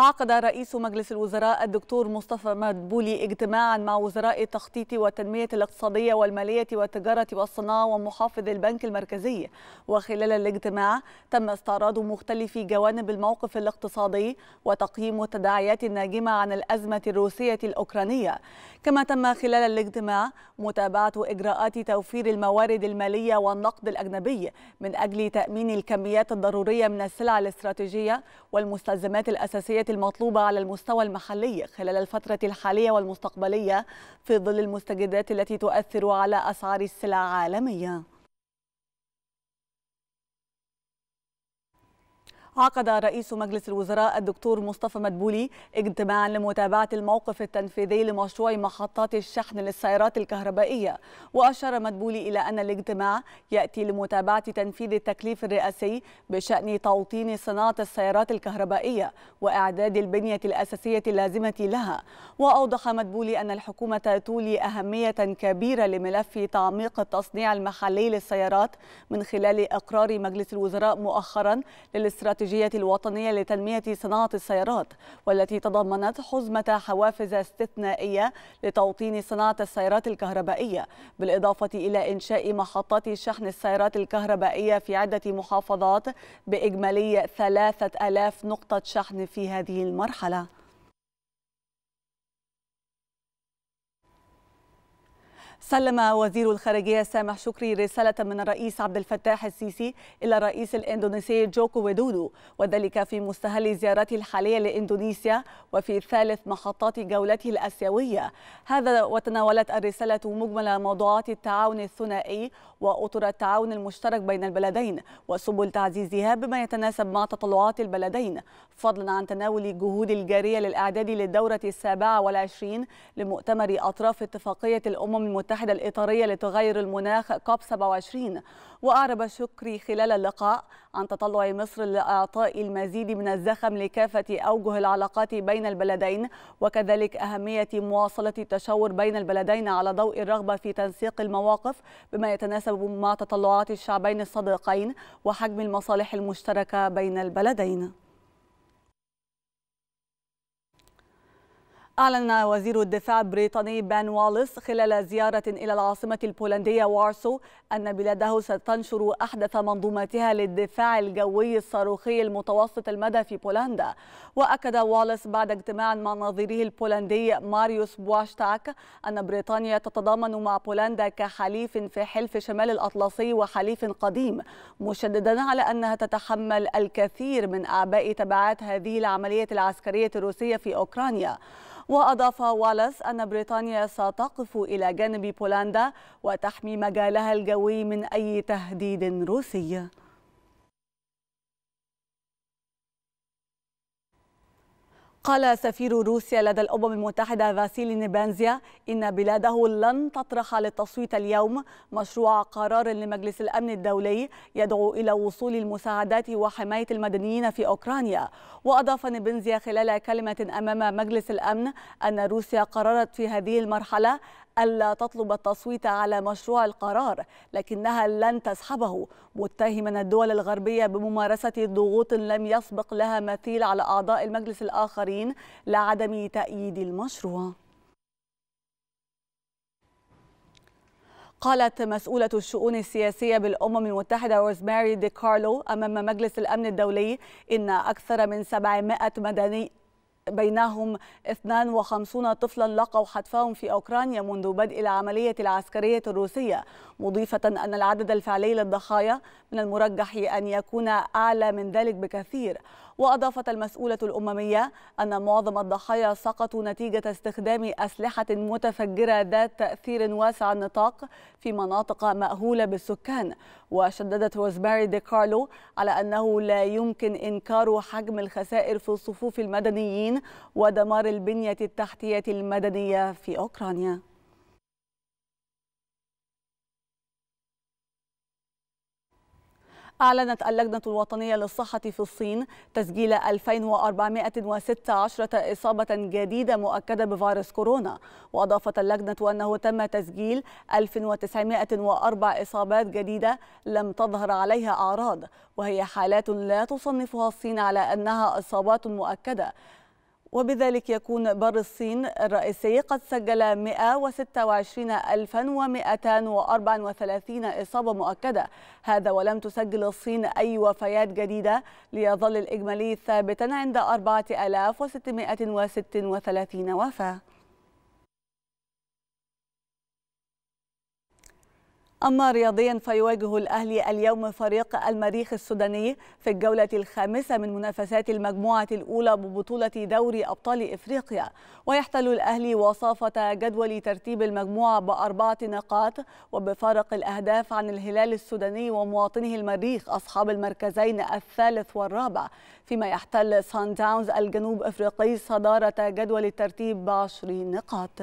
عقد رئيس مجلس الوزراء الدكتور مصطفى مدبولي اجتماعا مع وزراء التخطيط والتنمية الاقتصادية والمالية والتجارة والصناعة ومحافظ البنك المركزي وخلال الاجتماع تم استعراض مختلف جوانب الموقف الاقتصادي وتقييم التداعيات الناجمة عن الأزمة الروسية الأوكرانية كما تم خلال الاجتماع متابعة إجراءات توفير الموارد المالية والنقد الأجنبي من أجل تأمين الكميات الضرورية من السلع الاستراتيجية والمستلزمات الأساسية المطلوبة على المستوى المحلي خلال الفترة الحالية والمستقبلية في ظل المستجدات التي تؤثر على أسعار السلع عالمياً عقد رئيس مجلس الوزراء الدكتور مصطفى مدبولي اجتماعا لمتابعة الموقف التنفيذي لمشروع محطات الشحن للسيارات الكهربائية وأشار مدبولي إلى أن الاجتماع يأتي لمتابعة تنفيذ التكليف الرئاسي بشأن توطين صناعة السيارات الكهربائية وإعداد البنية الأساسية اللازمة لها وأوضح مدبولي أن الحكومة تولي أهمية كبيرة لملف تعميق التصنيع المحلي للسيارات من خلال إقرار مجلس الوزراء مؤخرا للاستراتيجية الاستراتيجية الوطنية لتنمية صناعة السيارات والتي تضمنت حزمة حوافز استثنائية لتوطين صناعة السيارات الكهربائية بالإضافة إلى إنشاء محطات شحن السيارات الكهربائية في عدة محافظات بإجمالي 3000 نقطة شحن في هذه المرحلة سلم وزير الخارجية سامح شكري رسالة من الرئيس عبد الفتاح السيسي إلى الرئيس الإندونيسي جوكو ويدودو وذلك في مستهل زيارته الحالية لإندونيسيا وفي ثالث محطات جولته الآسيوية هذا وتناولت الرسالة مجمل موضوعات التعاون الثنائي وأطر التعاون المشترك بين البلدين وسبل تعزيزها بما يتناسب مع تطلعات البلدين فضلا عن تناول الجهود الجارية للإعداد للدورة السابعة والعشرين لمؤتمر أطراف اتفاقية الأمم المتحدة المتحدة الإطارية لتغير المناخ كوب 27 وأعرب شكري خلال اللقاء عن تطلع مصر لإعطاء المزيد من الزخم لكافة أوجه العلاقات بين البلدين وكذلك أهمية مواصلة التشاور بين البلدين على ضوء الرغبة في تنسيق المواقف بما يتناسب مع تطلعات الشعبين الصديقين وحجم المصالح المشتركة بين البلدين أعلن وزير الدفاع البريطاني بان والس خلال زيارة إلى العاصمة البولندية وارسو أن بلاده ستنشر أحدث منظوماتها للدفاع الجوي الصاروخي المتوسط المدى في بولندا وأكد والس بعد اجتماع مع نظيره البولندي ماريوس بواشتاك أن بريطانيا تتضامن مع بولندا كحليف في حلف شمال الأطلسي وحليف قديم مشددا على أنها تتحمل الكثير من أعباء تبعات هذه العملية العسكرية الروسية في أوكرانيا وأضاف والاس أن بريطانيا ستقف إلى جانب بولندا وتحمي مجالها الجوي من أي تهديد روسي قال سفير روسيا لدى الأمم المتحدة فاسيلي نيبانزيا إن بلاده لن تطرح للتصويت اليوم مشروع قرار لمجلس الأمن الدولي يدعو إلى وصول المساعدات وحماية المدنيين في أوكرانيا وأضاف نيبانزيا خلال كلمة أمام مجلس الأمن أن روسيا قررت في هذه المرحلة ألا تطلب التصويت على مشروع القرار لكنها لن تسحبه متهما الدول الغربية بممارسة ضغوط لم يسبق لها مثيل على أعضاء المجلس الآخرين لعدم تأييد المشروع قالت مسؤولة الشؤون السياسية بالأمم المتحدة روزماري دي كارلو أمام مجلس الأمن الدولي إن أكثر من 700 مدني بينهم 52 طفلا لقوا حتفهم في أوكرانيا منذ بدء العملية العسكرية الروسية مضيفة أن العدد الفعلي للضحايا من المرجح أن يكون أعلى من ذلك بكثير وأضافت المسؤولة الأممية أن معظم الضحايا سقطوا نتيجة استخدام أسلحة متفجرة ذات تأثير واسع النطاق في مناطق مأهولة بالسكان وشددت روزماري دي كارلو على أنه لا يمكن إنكار حجم الخسائر في صفوف المدنيين ودمار البنية التحتية المدنية في أوكرانيا أعلنت اللجنة الوطنية للصحة في الصين تسجيل 2416 إصابة جديدة مؤكدة بفيروس كورونا وأضافت اللجنة أنه تم تسجيل 1904 إصابات جديدة لم تظهر عليها أعراض وهي حالات لا تصنفها الصين على أنها إصابات مؤكدة وبذلك يكون بر الصين الرئيسي قد سجل 126234 إصابة مؤكدة هذا ولم تسجل الصين أي وفيات جديدة ليظل الإجمالي ثابتا عند 4636 وفاة أما رياضيا فيواجه الأهلي اليوم فريق المريخ السوداني في الجولة الخامسة من منافسات المجموعة الأولى ببطولة دوري أبطال إفريقيا ويحتل الأهلي وصافة جدول ترتيب المجموعة بأربعة نقاط وبفارق الأهداف عن الهلال السوداني ومواطنه المريخ أصحاب المركزين الثالث والرابع فيما يحتل سان داونز الجنوب أفريقي صدارة جدول الترتيب بعشرين نقاط